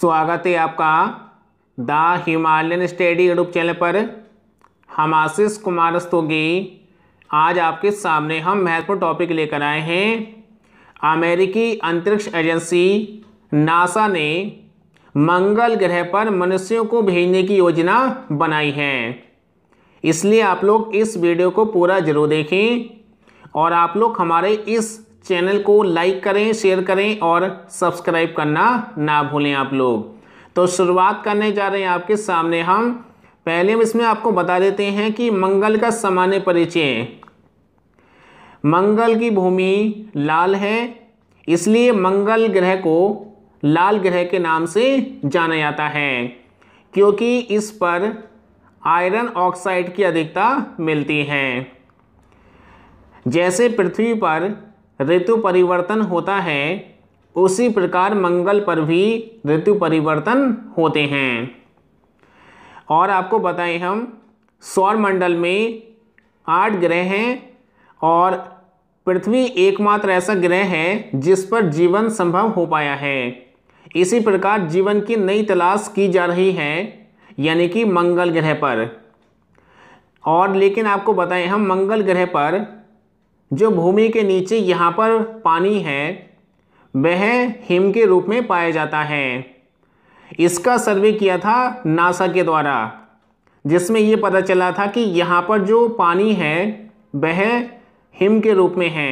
स्वागत है आपका the Himalayan study YouTube channel पर हम आशीष कुमार स्तोगी आज आपके सामने हम महत्वपूर्ण टॉपिक लेकर आए हैं अमेरिकी अंतरिक्ष एजेंसी नासा ने मंगल ग्रह पर मनुष्यों को भेजने की योजना बनाई है इसलिए आप लोग इस वीडियो को पूरा जरूर देखें और आप लोग हमारे इस चैनल को लाइक करें शेयर करें और सब्सक्राइब करना ना भूलें आप लोग तो शुरुआत करने जा रहे हैं आपके सामने हम पहले हम इसमें आपको बता देते हैं कि मंगल का सामान्य परिचय मंगल की भूमि लाल है इसलिए मंगल ग्रह को लाल ग्रह के नाम से जाना जाता है क्योंकि इस पर आयरन ऑक्साइड की अधिकता मिलती है जैसे पृथ्वी पर ऋतु परिवर्तन होता है उसी प्रकार मंगल पर भी ऋतु परिवर्तन होते हैं और आपको बताएं हम सौर मंडल में आठ ग्रह हैं और पृथ्वी एकमात्र ऐसा ग्रह है जिस पर जीवन संभव हो पाया है इसी प्रकार जीवन की नई तलाश की जा रही है यानी कि मंगल ग्रह पर और लेकिन आपको बताएं हम मंगल ग्रह पर जो भूमि के नीचे यहाँ पर पानी है वह हिम के रूप में पाया जाता है इसका सर्वे किया था नासा के द्वारा जिसमें ये पता चला था कि यहाँ पर जो पानी है वह हिम के रूप में है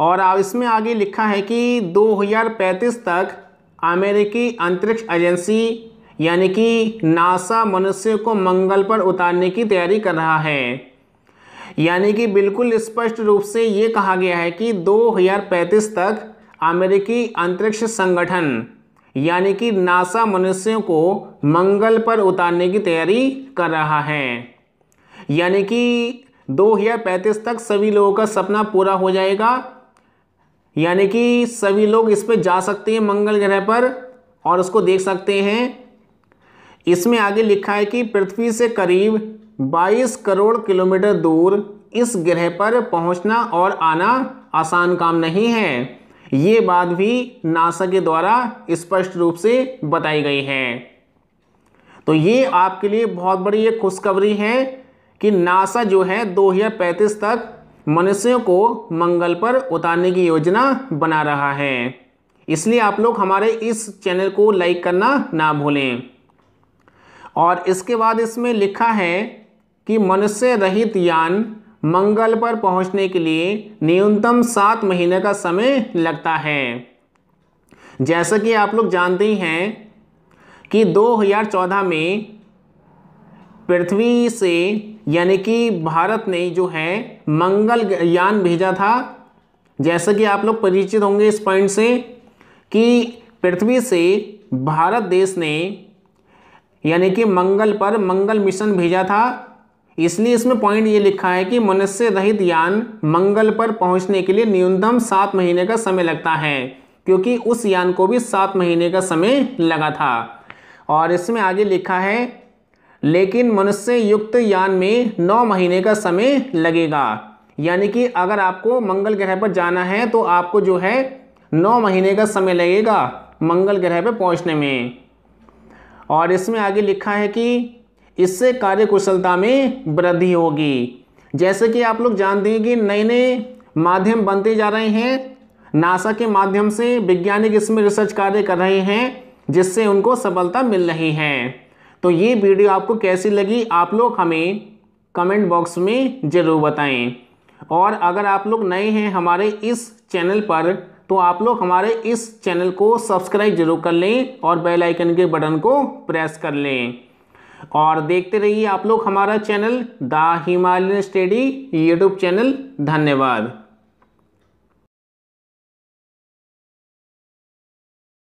और इसमें आगे लिखा है कि 2035 तक अमेरिकी अंतरिक्ष एजेंसी यानी कि नासा मनुष्य को मंगल पर उतारने की तैयारी कर रहा है यानी कि बिल्कुल स्पष्ट रूप से ये कहा गया है कि 2035 तक अमेरिकी अंतरिक्ष संगठन यानी कि नासा मनुष्यों को मंगल पर उतारने की तैयारी कर रहा है यानी कि 2035 तक सभी लोगों का सपना पूरा हो जाएगा यानी कि सभी लोग इस पर जा सकते हैं मंगल ग्रह पर और उसको देख सकते हैं इसमें आगे लिखा है कि पृथ्वी से करीब 22 करोड़ किलोमीटर दूर इस ग्रह पर पहुंचना और आना आसान काम नहीं है ये बात भी नासा के द्वारा स्पष्ट रूप से बताई गई है तो ये आपके लिए बहुत बड़ी एक खुशखबरी है कि नासा जो है 2035 तक मनुष्यों को मंगल पर उतारने की योजना बना रहा है इसलिए आप लोग हमारे इस चैनल को लाइक करना ना भूलें और इसके बाद इसमें लिखा है कि मनुष्य रहित यान मंगल पर पहुंचने के लिए न्यूनतम सात महीने का समय लगता है जैसा कि आप लोग जानते ही हैं कि 2014 में पृथ्वी से यानी कि भारत ने जो है मंगल यान भेजा था जैसा कि आप लोग परिचित होंगे इस पॉइंट से कि पृथ्वी से भारत देश ने यानी कि मंगल पर मंगल मिशन भेजा था इसलिए इसमें पॉइंट ये लिखा है कि मनुष्य रहित यान मंगल पर पहुंचने के लिए न्यूनतम सात महीने का समय लगता है क्योंकि उस यान को भी सात महीने का समय लगा था और इसमें आगे लिखा है लेकिन मनुष्य युक्त यान में नौ महीने का समय लगेगा यानी कि अगर आपको मंगल ग्रह पर जाना है तो आपको जो है नौ महीने का समय लगेगा मंगल ग्रह पर पहुंचने में और इसमें आगे लिखा है कि इससे कार्यकुशलता में वृद्धि होगी जैसे कि आप लोग जानते हैं कि नए नए माध्यम बनते जा रहे हैं नासा के माध्यम से वैज्ञानिक इसमें रिसर्च कार्य कर रहे हैं जिससे उनको सफलता मिल रही है तो ये वीडियो आपको कैसी लगी आप लोग हमें कमेंट बॉक्स में ज़रूर बताएं और अगर आप लोग नए हैं हमारे इस चैनल पर तो आप लोग हमारे इस चैनल को सब्सक्राइब जरूर कर लें और बेल आइकन के बटन को प्रेस कर लें और देखते रहिए आप लोग हमारा channel the Himalayan study YouTube channel धन्यवाद